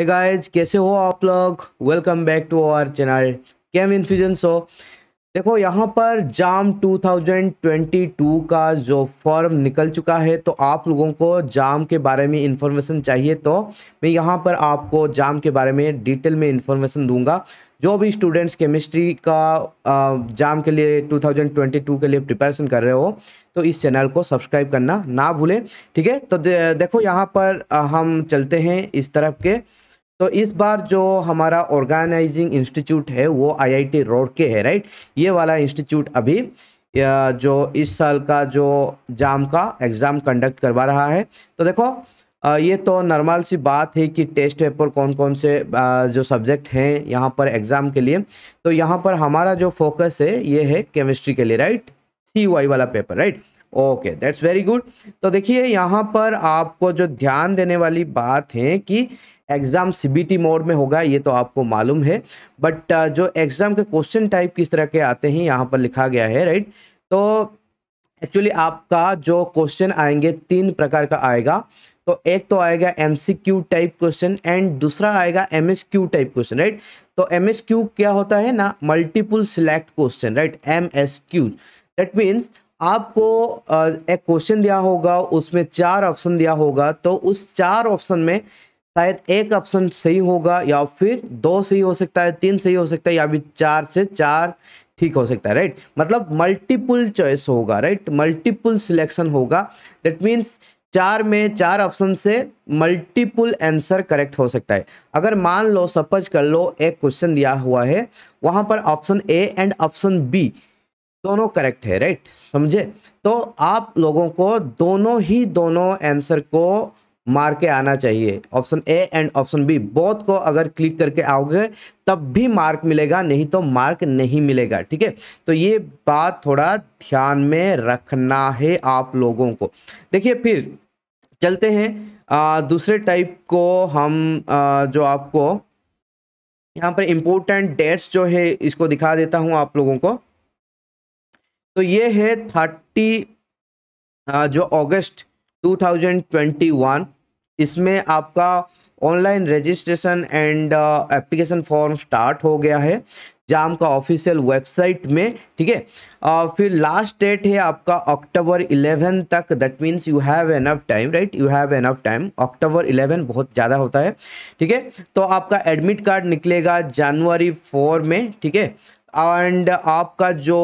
hey guys, कैसे हो आप लोग welcome back to our channel chem infusion so देखो यहाँ पर जाम 2022 का जो फॉर्म निकल चुका है तो आप लोगों को जाम के बारे में इन्फॉर्मेशन चाहिए तो मैं यहाँ पर आपको जाम के बारे में डिटेल में इन्फॉर्मेशन दूंगा जो भी स्टूडेंट्स केमिस्ट्री का जाम के लिए 2022 के लिए प्रिपरेशन कर रहे हो तो इस चैनल को सब्सक्राइब करना ना भूलें ठीक है तो देखो यहाँ पर हम चलते हैं इस तरफ के तो इस बार जो हमारा ऑर्गेनाइजिंग इंस्टीट्यूट है वो आईआईटी के है राइट ये वाला इंस्टीट्यूट अभी जो इस साल का जो जाम का एग्ज़ाम कंडक्ट करवा रहा है तो देखो ये तो नॉर्मल सी बात है कि टेस्ट पेपर कौन कौन से जो सब्जेक्ट हैं यहाँ पर एग्ज़ाम के लिए तो यहाँ पर हमारा जो फोकस है ये है केमिस्ट्री के लिए राइट सी वाई वाला paper right okay that's very good तो देखिए यहाँ पर आपको जो ध्यान देने वाली बात है कि एग्ज़ाम सीबीटी मोड में होगा ये तो आपको मालूम है बट जो एग्ज़ाम के क्वेश्चन टाइप किस तरह के आते हैं यहाँ पर लिखा गया है राइट तो एक्चुअली आपका जो क्वेश्चन आएंगे तीन प्रकार का आएगा तो एक तो आएगा एम टाइप क्वेश्चन एंड दूसरा आएगा एम टाइप क्वेश्चन राइट तो एम क्या होता है ना multiple select question right M S Q that means आपको एक क्वेश्चन दिया होगा उसमें चार ऑप्शन दिया होगा तो उस चार ऑप्शन में शायद एक ऑप्शन सही होगा या फिर दो सही हो सकता है तीन सही हो सकता है या फिर चार से चार ठीक हो सकता है राइट मतलब मल्टीपल चॉइस होगा राइट मल्टीपल सिलेक्शन होगा दैट मीन्स चार में चार ऑप्शन से मल्टीपल आंसर करेक्ट हो सकता है अगर मान लो सपोज कर लो एक क्वेश्चन दिया हुआ है वहां पर option A and option B दोनों करेक्ट है राइट समझे तो आप लोगों को दोनों ही दोनों आंसर को मार के आना चाहिए option A and option B both को अगर क्लिक करके आओगे तब भी मार्क मिलेगा नहीं तो मार्क नहीं मिलेगा ठीक है तो ये बात थोड़ा ध्यान में रखना है आप लोगों को देखिए फिर चलते हैं आ, दूसरे टाइप को हम आ, जो आपको यहाँ पर इम्पोर्टेंट डेट्स जो है इसको दिखा देता हूँ आप लोगों को तो ये है थर्टी जो अगस्त 2021 इसमें आपका online registration and application form start हो गया है जाम का ऑफिशियल वेबसाइट में ठीक है uh, फिर लास्ट डेट है आपका अक्टूबर 11 तक that means you have enough time right you have enough time October 11 बहुत ज़्यादा होता है ठीक है तो आपका एडमिट कार्ड निकलेगा जनवरी फोर में ठीक है एंड आपका जो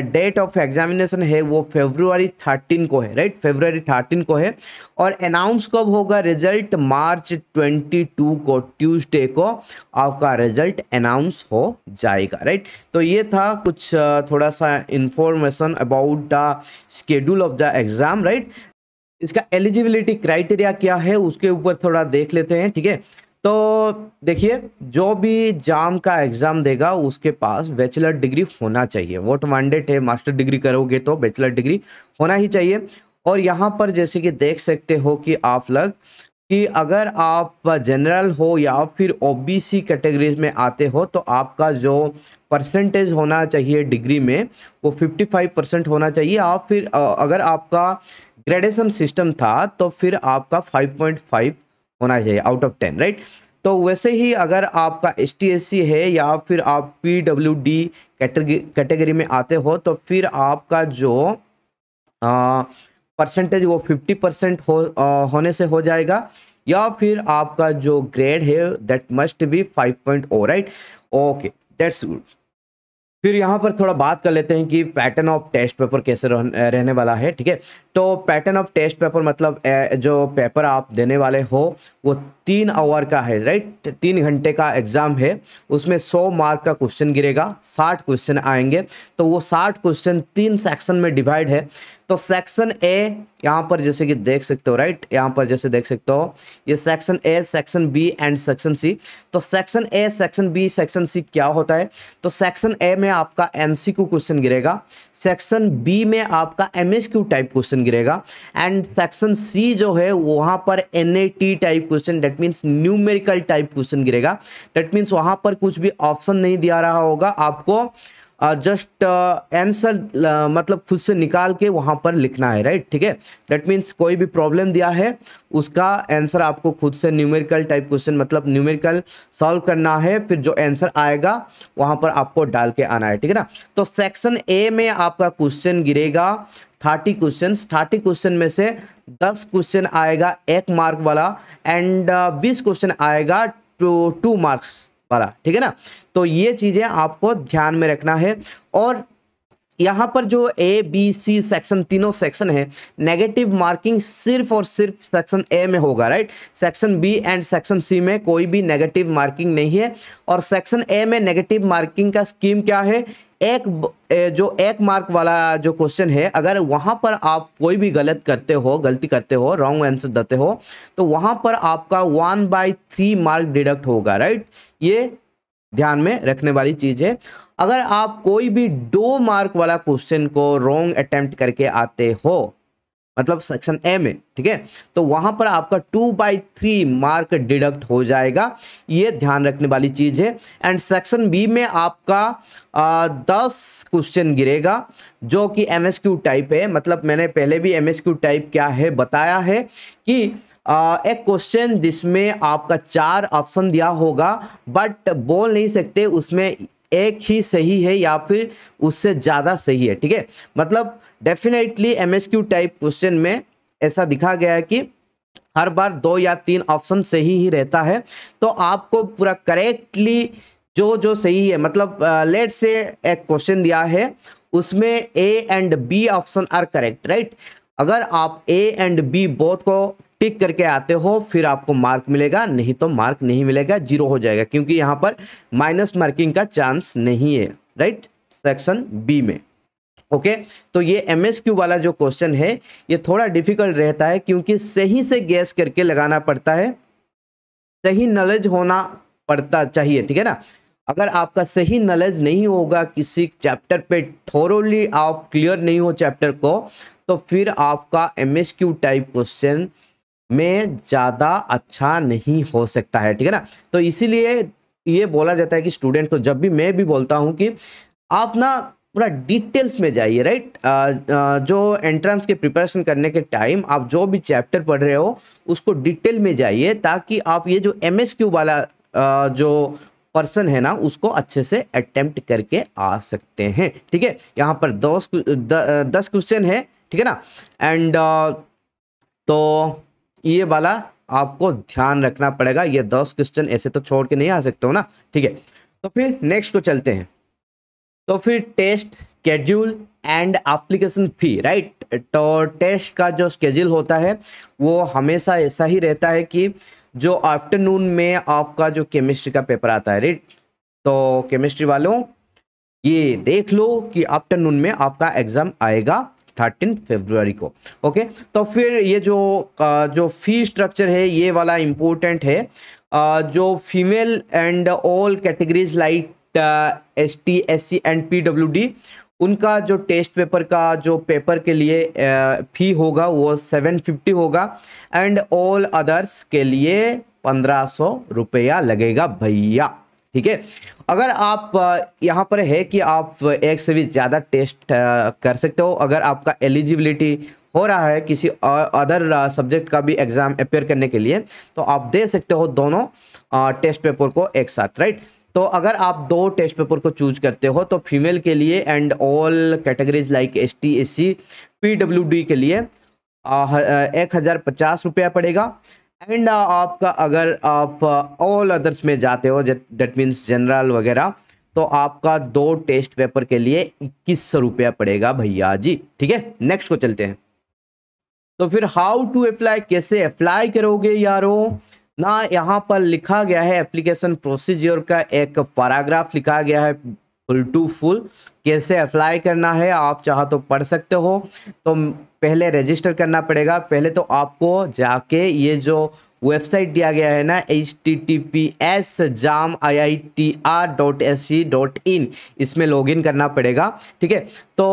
डेट ऑफ एग्जामिनेशन है वो फेब्रुआरी थर्टीन को है राइट फेब्रुआरी थर्टीन को है और अनाउंस कब होगा रिजल्ट मार्च ट्वेंटी टू को ट्यूसडे को आपका रिजल्ट अनाउंस हो जाएगा राइट तो ये था कुछ थोड़ा सा information about the schedule of the exam right इसका एलिजिबिलिटी क्राइटेरिया क्या है उसके ऊपर थोड़ा देख लेते हैं ठीक है तो देखिए जो भी जाम का एग्ज़ाम देगा उसके पास बैचलर डिग्री होना चाहिए वोट मैंडेट है मास्टर डिग्री करोगे तो बैचलर डिग्री होना ही चाहिए और यहाँ पर जैसे कि देख सकते हो कि आप लग कि अगर आप जनरल हो या फिर ओबीसी कैटेगरीज में आते हो तो आपका जो परसेंटेज होना चाहिए डिग्री में वो 55 परसेंट होना चाहिए आप फिर अगर आपका ग्रेडेशन सिस्टम था तो फिर आपका 5.5 होना चाहिए आउट ऑफ टेन राइट तो वैसे ही अगर आपका एस टी एस सी है या फिर आप पी डब्ल्यू डी कैटेगरी में आते हो तो फिर आपका जो परसेंटेज वो फिफ्टी परसेंट हो आ, होने से हो जाएगा या फिर आपका जो ग्रेड है that must be five point O right okay that's good फिर यहाँ पर थोड़ा बात कर लेते हैं कि पैटर्न ऑफ टेस्ट पेपर कैसे रहने वाला है ठीक है तो पैटर्न ऑफ टेस्ट पेपर मतलब जो पेपर आप देने वाले हो वो तीन आवर का है राइट तीन घंटे का एग्जाम है उसमें सौ मार्क का क्वेश्चन गिरेगा साठ क्वेश्चन आएंगे तो वो साठ क्वेश्चन तीन सेक्शन में डिवाइड है तो सेक्शन ए यहाँ पर जैसे कि देख सकते हो राइट यहाँ पर जैसे देख सकते हो ये section A section B and section C तो section A section B section C क्या होता है तो सेक्शन ए में आपका एम क्वेश्चन गिरेगा सेक्शन बी में आपका एम टाइप क्वेश्चन गिरेगा एंड सेक्शन सी जो है वहाँ पर N type question that means numerical type question गिरेगा दैट मीन्स वहाँ पर कुछ भी ऑप्शन नहीं दिया रहा होगा आपको just uh, answer uh, uh, मतलब खुद से निकाल के वहाँ पर लिखना है राइट ठीक है दैट मीन्स कोई भी प्रॉब्लम दिया है उसका आंसर आपको खुद से न्यूमेरिकल टाइप क्वेश्चन मतलब न्यूमेरिकल सॉल्व करना है फिर जो आंसर आएगा वहाँ पर आपको डाल के आना है ठीक है ना तो सेक्शन ए में आपका क्वेश्चन गिरेगा थर्टी क्वेश्चन थर्टी क्वेश्चन में से दस क्वेश्चन आएगा एक मार्क वाला एंड uh, बीस क्वेश्चन आएगा टू टू मार्क्स वाला ठीक है ना तो ये चीज़ें आपको ध्यान में रखना है और यहाँ पर जो ए बी सी सेक्शन तीनों सेक्शन है नेगेटिव मार्किंग सिर्फ और सिर्फ सेक्शन ए में होगा right section B and section C में कोई भी नेगेटिव मार्किंग नहीं है और सेक्शन ए में नेगेटिव मार्किंग का स्कीम क्या है एक जो एक मार्क वाला जो क्वेश्चन है अगर वहां पर आप कोई भी गलत करते हो गलती करते हो रॉन्ग आंसर देते हो तो वहां पर आपका one by three mark deduct होगा राइट ये ध्यान में रखने वाली चीज़ है अगर आप कोई भी दो मार्क वाला क्वेश्चन को रॉन्ग अटेम्प्ट करके आते हो मतलब सेक्शन ए में ठीक है तो वहां पर आपका two by three mark deduct हो जाएगा ये ध्यान रखने वाली चीज है एंड सेक्शन बी में आपका आ, दस क्वेश्चन गिरेगा जो कि एम एस क्यू टाइप है मतलब मैंने पहले भी एम एस क्यू टाइप क्या है बताया है कि आ, एक क्वेश्चन जिसमें आपका चार ऑप्शन दिया होगा बट बोल नहीं सकते उसमें एक ही सही है या फिर उससे ज़्यादा सही है ठीक है मतलब डेफिनेटली एमएसक्यू टाइप क्वेश्चन में ऐसा दिखा गया है कि हर बार दो या तीन ऑप्शन सही ही रहता है तो आपको पूरा करेक्टली जो जो सही है मतलब लेट से एक क्वेश्चन दिया है उसमें A and B option are correct right अगर आप ए एंड बी बोथ को टिक करके आते हो फिर आपको मार्क मिलेगा नहीं तो मार्क नहीं मिलेगा जीरो हो जाएगा क्योंकि यहाँ पर माइनस मार्किंग का चांस नहीं है राइट सेक्शन बी में ओके okay? तो ये एम वाला जो क्वेश्चन है ये थोड़ा डिफिकल्ट रहता है क्योंकि सही से गैस करके लगाना पड़ता है सही नॉलेज होना पड़ता चाहिए ठीक है ना अगर आपका सही नॉलेज नहीं होगा किसी चैप्टर पे थोरोली आप क्लियर नहीं हो चैप्टर को तो फिर आपका एम टाइप क्वेश्चन में ज़्यादा अच्छा नहीं हो सकता है ठीक है ना तो इसीलिए ये बोला जाता है कि स्टूडेंट को जब भी मैं भी बोलता हूँ कि आप ना पूरा डिटेल्स में जाइए राइट जो एंट्रेंस के प्रिपरेशन करने के टाइम आप जो भी चैप्टर पढ़ रहे हो उसको डिटेल में जाइए ताकि आप ये जो एम वाला आ, जो पर्सन है ना उसको अच्छे से अटेम्प्ट करके आ सकते हैं ठीक है यहाँ पर दस दस क्वेश्चन है ठीक है ना एंड तो ये वाला आपको ध्यान रखना पड़ेगा ये दस क्वेश्चन ऐसे तो छोड़ के नहीं आ सकते हो ना ठीक है तो फिर नेक्स्ट को चलते हैं तो फिर test schedule and application fee right तो टेस्ट का जो स्केड्यूल होता है वो हमेशा ऐसा ही रहता है कि जो आफ्टरनून में आपका जो केमिस्ट्री का पेपर आता है राइट तो केमिस्ट्री वालों ये देख लो कि आफ्टरनून में आपका एग्ज़ाम आएगा थर्टीन फेब्रुवरी को ओके तो फिर ये जो जो फी स्ट्रक्चर है ये वाला इम्पोर्टेंट है जो female and all categories like S T S C and P W D उनका जो टेस्ट पेपर का जो पेपर के लिए फी होगा वो सेवन फिफ्टी होगा एंड ऑल अदर्स के लिए पंद्रह सौ रुपया लगेगा भैया ठीक है अगर आप यहाँ पर है कि आप एक से भी ज़्यादा टेस्ट कर सकते हो अगर आपका एलिजिबिलिटी हो रहा है किसी अदर सब्जेक्ट का भी एग्ज़ाम अपेयर करने के लिए तो आप दे सकते हो दोनों टेस्ट पेपर को एक साथ राइट तो अगर आप दो टेस्ट पेपर को चूज करते हो तो फीमेल के लिए and all categories like S T S C P W D के लिए एक हज़ार पचास रुपया पड़ेगा एंड आपका अगर आप ऑल अदर्स में जाते हो डेट मीन्स जनरल वगैरह तो आपका दो टेस्ट पेपर के लिए इक्कीस सौ रुपया पड़ेगा भैया जी ठीक है नेक्स्ट को चलते हैं तो फिर हाउ टू अप्लाई कैसे अप्लाई करोगे यारो ना यहाँ पर लिखा गया है एप्लीकेशन प्रोसीजर का एक पैराग्राफ लिखा गया है फुल टू फुल कैसे अप्लाई करना है आप चाहो तो पढ़ सकते हो तो पहले रजिस्टर करना पड़ेगा पहले तो आपको जाके ये जो वेबसाइट दिया गया है ना H T T P S JAM I I T R dot S C dot in इसमें लॉगिन करना पड़ेगा ठीक है तो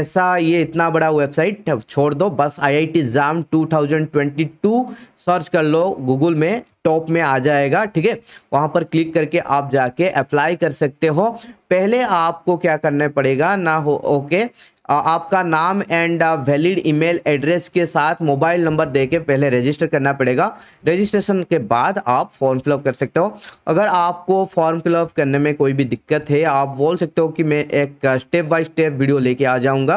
ऐसा ये इतना बड़ा वेबसाइट छोड़ दो बस I I T JAM two thousand twenty two search कर लो गूगल में टॉप में आ जाएगा ठीक है वहाँ पर क्लिक करके आप जाके अप्लाई कर सकते हो पहले आपको क्या करना पड़ेगा ना हो ओके आपका नाम एंड वैलिड ईमेल एड्रेस के साथ मोबाइल नंबर देके पहले रजिस्टर करना पड़ेगा रजिस्ट्रेशन के बाद आप फॉर्म फिलअप कर सकते हो अगर आपको फॉर्म फिलअप करने में कोई भी दिक्कत है आप बोल सकते हो कि मैं एक स्टेप बाय स्टेप वीडियो लेके आ जाऊंगा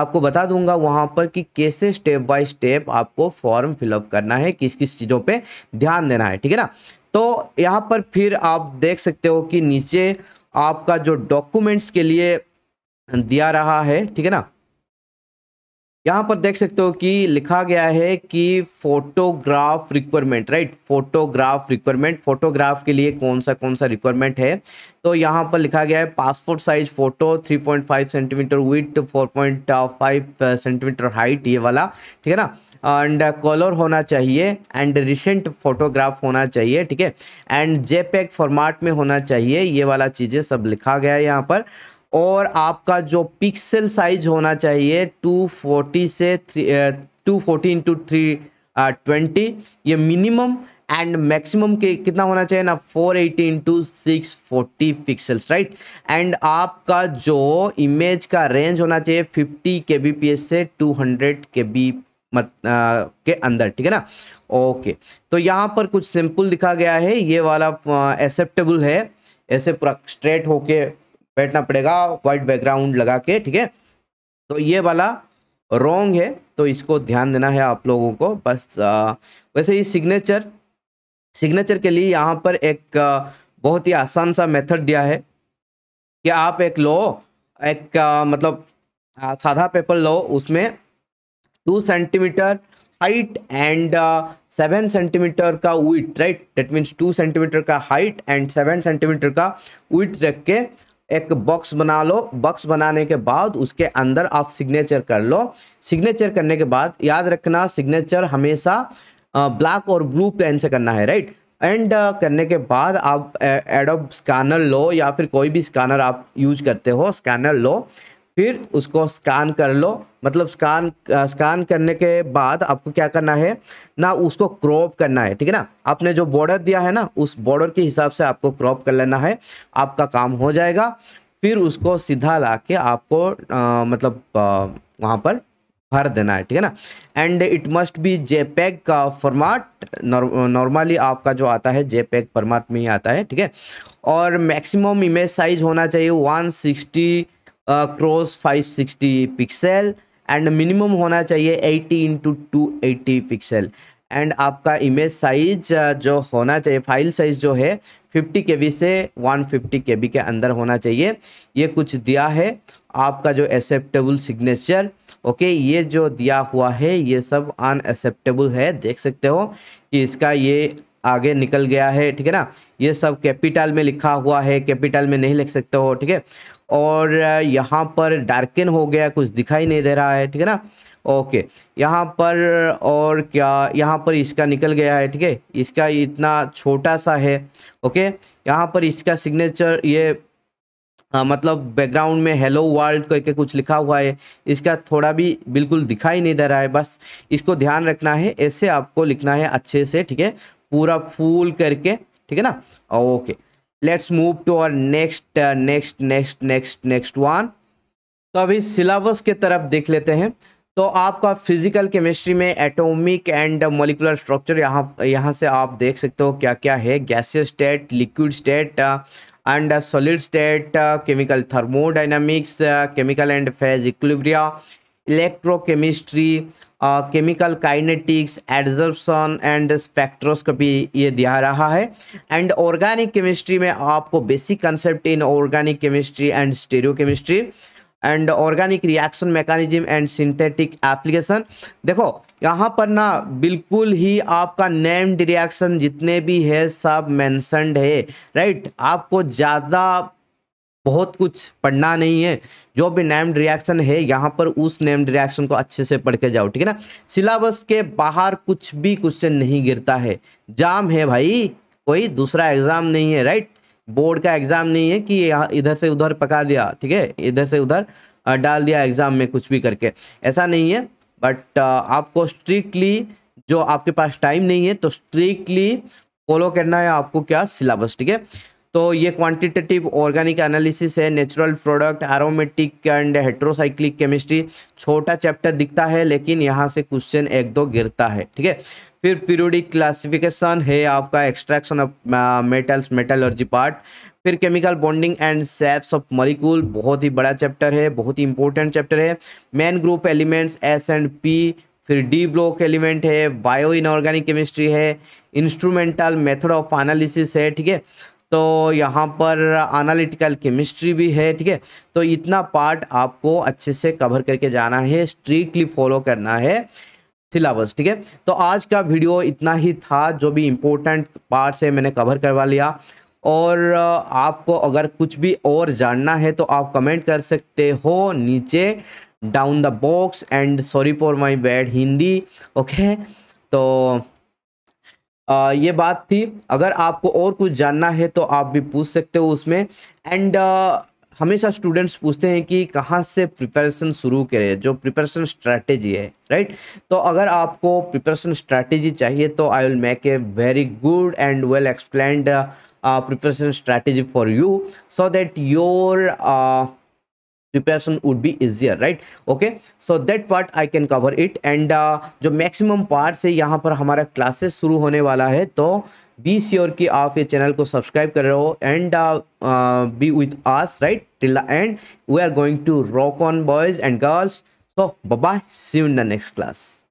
आपको बता दूंगा वहां पर कि कैसे स्टेप बाय स्टेप आपको फॉर्म फिलअप करना है किस किस चीज़ों पर ध्यान देना देना है ठीक है ना तो यहाँ पर फिर आप देख सकते हो कि नीचे आपका जो डॉक्यूमेंट्स के लिए दिया रहा है ठीक है ना यहाँ पर देख सकते हो कि लिखा गया है कि photograph requirement right photograph requirement photograph के लिए कौन सा कौन सा रिक्वायरमेंट है तो यहाँ पर लिखा गया है passport size photo 3.5 centimetre with 4.5 centimetre height ये वाला ठीक है ना एंड कलर uh, होना चाहिए एंड रिसेंट फोटोग्राफ होना चाहिए ठीक है एंड जेपेक फॉर्मेट में होना चाहिए ये वाला चीज़ें सब लिखा गया है यहाँ पर और आपका जो पिक्सल साइज होना चाहिए 240 से three two forty into three twenty ये मिनिमम एंड मैक्सिमम के कितना होना चाहिए ना 480 eighty into six forty pixels right and आपका जो इमेज का रेंज होना चाहिए 50 के से 200 के मत आ, के अंदर ठीक है ना ओके तो यहाँ पर कुछ सिंपल दिखा गया है ये वाला एक्सेप्टेबल है ऐसे पूरा स्ट्रेट होके बैठना पड़ेगा वाइट बैकग्राउंड लगा के ठीक है तो ये वाला रॉन्ग है तो इसको ध्यान देना है आप लोगों को बस आ, वैसे ही सिग्नेचर सिग्नेचर के लिए यहाँ पर एक बहुत ही आसान सा मेथड दिया है कि आप एक लो एक आ, मतलब आ, साधा पेपर लो उसमें two centimetre height and uh, seven centimetre का with right that means two centimetre का हाइट एंड सेवन सेंटीमीटर का विथ रख के एक बॉक्स बना लो बॉक्स बनाने के बाद उसके अंदर आप सिग्नेचर कर लो सिग्नेचर करने के बाद याद रखना सिग्नेचर हमेशा ब्लैक uh, और ब्लू पेन से करना है राइट एंड uh, करने के बाद आप एडोब uh, स्कैनर लो या फिर कोई भी स्कैनर आप यूज करते हो स्कैनर लो फिर उसको स्कैन कर लो मतलब स्कैन स्कैन करने के बाद आपको क्या करना है ना उसको क्रॉप करना है ठीक है ना आपने जो बॉर्डर दिया है ना उस बॉर्डर के हिसाब से आपको क्रॉप कर लेना है आपका काम हो जाएगा फिर उसको सीधा ला के आपको आ, मतलब वहाँ पर भर देना है ठीक है ना and it must be JPEG का फॉर्मेट नॉर्मली आपका जो आता है पैक फॉर्मेट में ही आता है ठीक है और मैक्सिमम इमेज साइज होना चाहिए 160 क्रॉस 560 पिक्सल एंड मिनिमम होना चाहिए 80 इंटू टू पिक्सल एंड आपका इमेज साइज जो होना चाहिए फाइल साइज जो है 50 के से 150 के के अंदर होना चाहिए ये कुछ दिया है आपका जो एक्सेप्टेबल सिग्नेचर ओके ये जो दिया हुआ है ये सब अनएक्सेप्टेबल है देख सकते हो कि इसका ये आगे निकल गया है ठीक है ना ये सब कैपिटल में लिखा हुआ है कैपिटल में नहीं लिख सकते हो ठीक है और यहाँ पर डार्किन हो गया कुछ दिखाई नहीं दे रहा है ठीक है ना ओके यहाँ पर और क्या यहाँ पर इसका निकल गया है ठीक है इसका इतना छोटा सा है ओके यहाँ पर इसका सिग्नेचर ये आ, मतलब बैकग्राउंड में हेलो वर्ल्ड करके कुछ लिखा हुआ है इसका थोड़ा भी बिल्कुल दिखाई नहीं दे रहा है बस इसको ध्यान रखना है ऐसे आपको लिखना है अच्छे से ठीक है पूरा फूल करके ठीक है ना ओके लेट्स मूव टू और next next next next next one तो अभी सिलेबस के तरफ देख लेते हैं तो आपका फिजिकल केमिस्ट्री में एटॉमिक एंड मोलिकुलर स्ट्रक्चर यहाँ यहाँ से आप देख सकते हो क्या क्या है gaseous state liquid state and solid state chemical thermodynamics chemical and phase equilibria electrochemistry chemical kinetics adsorption and spectroscopy ये दिया रहा है एंड ऑर्गेनिक केमिस्ट्री में आपको basic concept in organic chemistry and stereo chemistry and organic reaction mechanism and synthetic application देखो यहाँ पर ना बिल्कुल ही आपका नेम्ड रिएक्शन जितने भी है सब मैंसनड है राइट आपको ज़्यादा बहुत कुछ पढ़ना नहीं है जो भी नेम्ड रिएक्शन है यहाँ पर उस नेम्ड रिएक्शन को अच्छे से पढ़ के जाओ ठीक है ना सिलेबस के बाहर कुछ भी क्वेश्चन नहीं गिरता है जाम है भाई कोई दूसरा एग्जाम नहीं है राइट बोर्ड का एग्जाम नहीं है कि यहाँ इधर से उधर पका दिया ठीक है इधर से उधर डाल दिया एग्जाम में कुछ भी करके ऐसा नहीं है बट आपको स्ट्रिक्टली जो आपके पास टाइम नहीं है तो स्ट्रिक्टली फॉलो करना है आपको क्या सिलेबस ठीक है तो ये क्वांटिटेटिव ऑर्गेनिक एनालिसिस है natural product aromatic and heterocyclic chemistry छोटा चैप्टर दिखता है लेकिन यहाँ से क्वेश्चन एक दो गिरता है ठीक है फिर पीरियोडिक क्लासिफिकेशन है आपका extraction of metals metallurgy part फिर chemical bonding and shapes of molecule बहुत ही बड़ा चैप्टर है बहुत ही इंपॉर्टेंट चैप्टर है main group elements S and P फिर डी ब्लॉक एलिमेंट है बायो इनऑर्गेनिक केमिस्ट्री है इंस्ट्रूमेंटल मेथड ऑफ एनालिसिस है ठीक है तो यहाँ पर एनालिटिकल केमिस्ट्री भी है ठीक है तो इतना पार्ट आपको अच्छे से कवर करके जाना है स्ट्रिक्टली फॉलो करना है सिलेबस ठीक है तो आज का वीडियो इतना ही था जो भी इम्पोर्टेंट पार्ट्स है मैंने कवर करवा लिया और आपको अगर कुछ भी और जानना है तो आप कमेंट कर सकते हो नीचे down the box and sorry for my bad Hindi okay तो आ, ये बात थी अगर आपको और कुछ जानना है तो आप भी पूछ सकते हो उसमें एंड हमेशा स्टूडेंट्स पूछते हैं कि कहाँ से प्रिपरेशन शुरू करें जो प्रिपरेशन स्ट्रैटेजी है राइट तो अगर आपको प्रिपरेशन स्ट्रैटेजी चाहिए तो I will make a very good and well explained preparation strategy for you so that your preparation would be easier right okay so that part I can cover it and जो maximum part से यहाँ पर हमारा classes शुरू होने वाला है तो बी श्योर की आप ये चैनल को सब्सक्राइब कर रहे हो and be with us right till the end we are going to rock on boys and girls so bye see in the next class